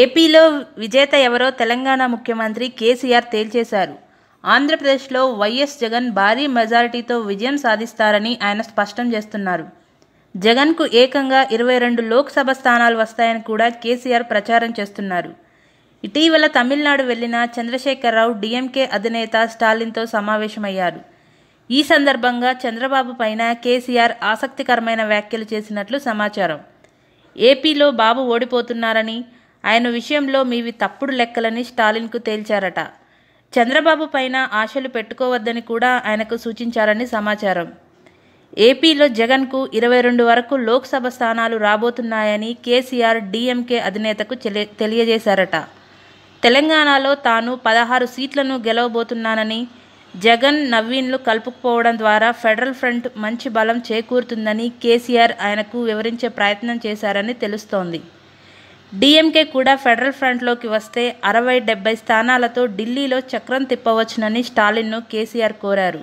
ఏపీలో విజేత ఎవరో తెలంగాణ ముఖ్యమంత్రి కేసీఆర్ తేల్చేశారు ఆంధ్రప్రదేశ్లో వైఎస్ జగన్ భారీ మెజారిటీతో విజయం సాధిస్తారని ఆయన స్పష్టం చేస్తున్నారు జగన్కు ఏకంగా ఇరవై రెండు లోక్సభ స్థానాలు వస్తాయని కూడా కేసీఆర్ ప్రచారం చేస్తున్నారు ఇటీవల తమిళనాడు వెళ్లిన చంద్రశేఖరరావు డిఎంకే అధినేత స్టాలిన్తో సమావేశమయ్యారు ఈ సందర్భంగా చంద్రబాబు పైన కేసీఆర్ ఆసక్తికరమైన వ్యాఖ్యలు చేసినట్లు సమాచారం ఏపీలో బాబు ఓడిపోతున్నారని ఆయన విషయంలో మీవి తప్పుడు లెక్కలని స్టాలిన్కు తేల్చారట చంద్రబాబు పైన ఆశలు పెట్టుకోవద్దని కూడా ఆయనకు సూచించారని సమాచారం ఏపీలో జగన్కు ఇరవై రెండు వరకు లోక్సభ స్థానాలు రాబోతున్నాయని కేసీఆర్ డీఎంకే అధినేతకు తెలియజేశారట తెలంగాణలో తాను పదహారు సీట్లను గెలవబోతున్నానని జగన్ నవీన్లు కలుపుకుపోవడం ద్వారా ఫెడరల్ ఫ్రంట్ మంచి బలం చేకూరుతుందని కేసీఆర్ ఆయనకు వివరించే ప్రయత్నం చేశారని తెలుస్తోంది డీఎంకే కూడా ఫెడరల్ ఫ్రంట్లోకి వస్తే అరవై డెబ్బై స్థానాలతో ఢిల్లీలో చక్రం తిప్పవచ్చునని స్టాలిన్ను కేసీఆర్ కోరారు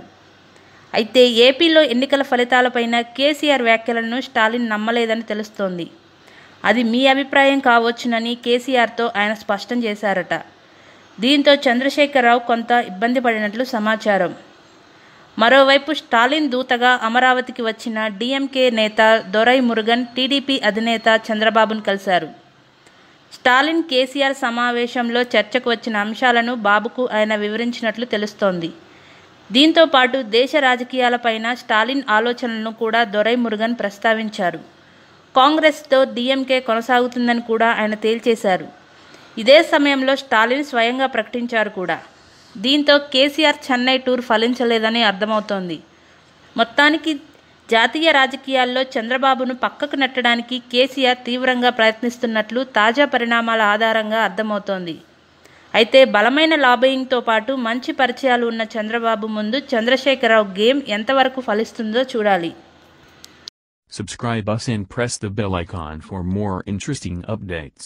అయితే ఏపీలో ఎన్నికల ఫలితాలపైన కేసీఆర్ వ్యాఖ్యలను స్టాలిన్ నమ్మలేదని తెలుస్తోంది అది మీ అభిప్రాయం కావచ్చునని కేసీఆర్తో ఆయన స్పష్టం చేశారట దీంతో చంద్రశేఖరరావు కొంత ఇబ్బంది పడినట్లు సమాచారం మరోవైపు స్టాలిన్ దూతగా అమరావతికి వచ్చిన డీఎంకే నేత దొరై మురుగన్ టీడీపీ అధినేత చంద్రబాబును కలిశారు స్టాలిన్ కేసీఆర్ సమావేశంలో చర్చకు వచ్చిన అంశాలను బాబుకు ఆయన వివరించినట్లు తెలుస్తోంది దీంతో పాటు దేశ రాజకీయాలపైన స్టాలిన్ ఆలోచనలను కూడా దొరై మురుగన్ ప్రస్తావించారు కాంగ్రెస్తో డీఎంకే కొనసాగుతుందని కూడా ఆయన తేల్చేశారు ఇదే సమయంలో స్టాలిన్ స్వయంగా ప్రకటించారు కూడా దీంతో కేసీఆర్ చెన్నై టూర్ ఫలించలేదని అర్థమవుతోంది మొత్తానికి జాతీయ రాజకీయాల్లో చంద్రబాబును పక్కకు నెట్టడానికి కేసీఆర్ తీవ్రంగా ప్రయత్నిస్తున్నట్లు తాజా పరిణామాల ఆధారంగా అర్థమవుతోంది అయితే బలమైన లాబయింగ్తో పాటు మంచి పరిచయాలు ఉన్న చంద్రబాబు ముందు చంద్రశేఖరరావు గేమ్ ఎంతవరకు ఫలిస్తుందో చూడాలి Subscribe us and press the bell icon for more interesting updates.